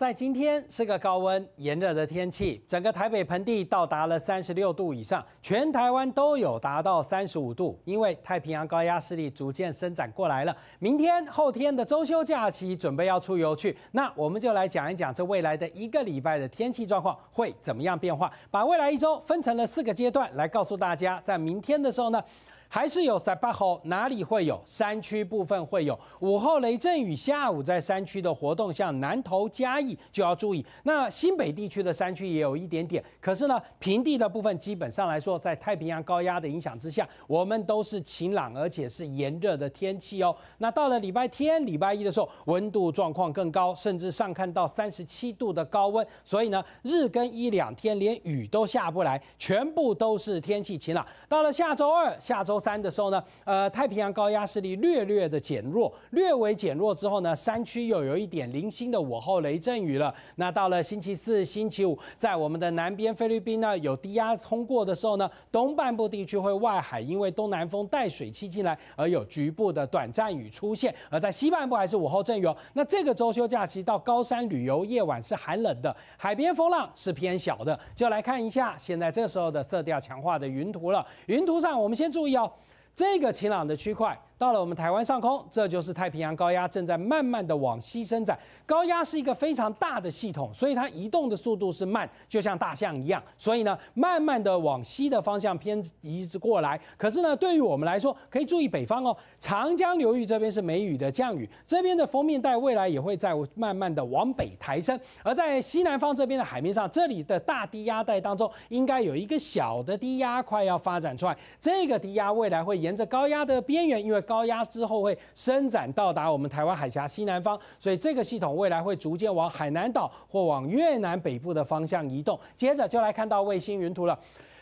在今天是个高温炎热的天气，整个台北盆地到达了三十六度以上，全台湾都有达到三十五度。因为太平洋高压势力逐渐伸展过来了。明天、后天的周休假期准备要出游去，那我们就来讲一讲这未来的一个礼拜的天气状况会怎么样变化。把未来一周分成了四个阶段来告诉大家，在明天的时候呢。还是有塞八侯，哪里会有？山区部分会有午后雷阵雨，下午在山区的活动，像南投、嘉义就要注意。那新北地区的山区也有一点点，可是呢，平地的部分基本上来说，在太平洋高压的影响之下，我们都是晴朗而且是炎热的天气哦。那到了礼拜天、礼拜一的时候，温度状况更高，甚至上看到三十七度的高温，所以呢，日跟一两天连雨都下不来，全部都是天气晴朗。到了下周二、下周。三的时候呢，呃，太平洋高压势力略略的减弱，略微减弱之后呢，山区又有一点零星的午后雷阵雨了。那到了星期四、星期五，在我们的南边菲律宾呢有低压通过的时候呢，东半部地区会外海，因为东南风带水汽进来而有局部的短暂雨出现；而在西半部还是午后阵雨哦。那这个周休假期到高山旅游，夜晚是寒冷的，海边风浪是偏小的。就来看一下现在这时候的色调强化的云图了。云图上我们先注意哦。这个晴朗的区块。到了我们台湾上空，这就是太平洋高压正在慢慢的往西伸展。高压是一个非常大的系统，所以它移动的速度是慢，就像大象一样。所以呢，慢慢的往西的方向偏移过来。可是呢，对于我们来说，可以注意北方哦。长江流域这边是梅雨的降雨，这边的封面带未来也会在慢慢的往北抬升。而在西南方这边的海面上，这里的大低压带当中，应该有一个小的低压快要发展出来。这个低压未来会沿着高压的边缘，因为高压之后会伸展到达我们台湾海峡西南方，所以这个系统未来会逐渐往海南岛或往越南北部的方向移动。接着就来看到卫星云图了。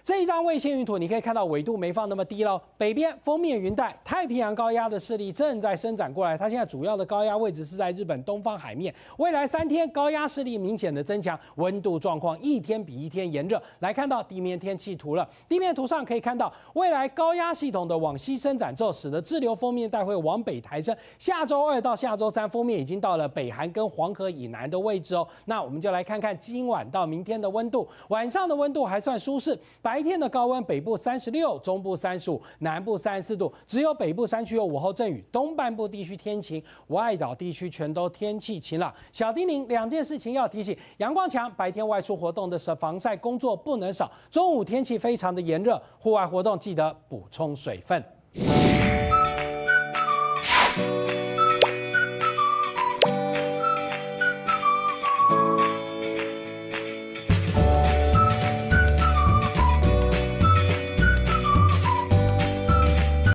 这一张卫星云图，你可以看到纬度没放那么低喽。北边封面云带，太平洋高压的势力正在伸展过来。它现在主要的高压位置是在日本东方海面。未来三天高压势力明显的增强，温度状况一天比一天炎热。来看到地面天气图了，地面图上可以看到，未来高压系统的往西伸展之后，使得滞留封面带会往北抬升。下周二到下周三，封面已经到了北韩跟黄河以南的位置哦。那我们就来看看今晚到明天的温度，晚上的温度还算舒适，白。白天的高温，北部三十六，中部三十五，南部三十四度。只有北部山区有午后阵雨，东半部地区天晴，外岛地区全都天气晴朗。小叮咛，两件事情要提醒：阳光强，白天外出活动的时候，防晒工作不能少。中午天气非常的炎热，户外活动记得补充水分。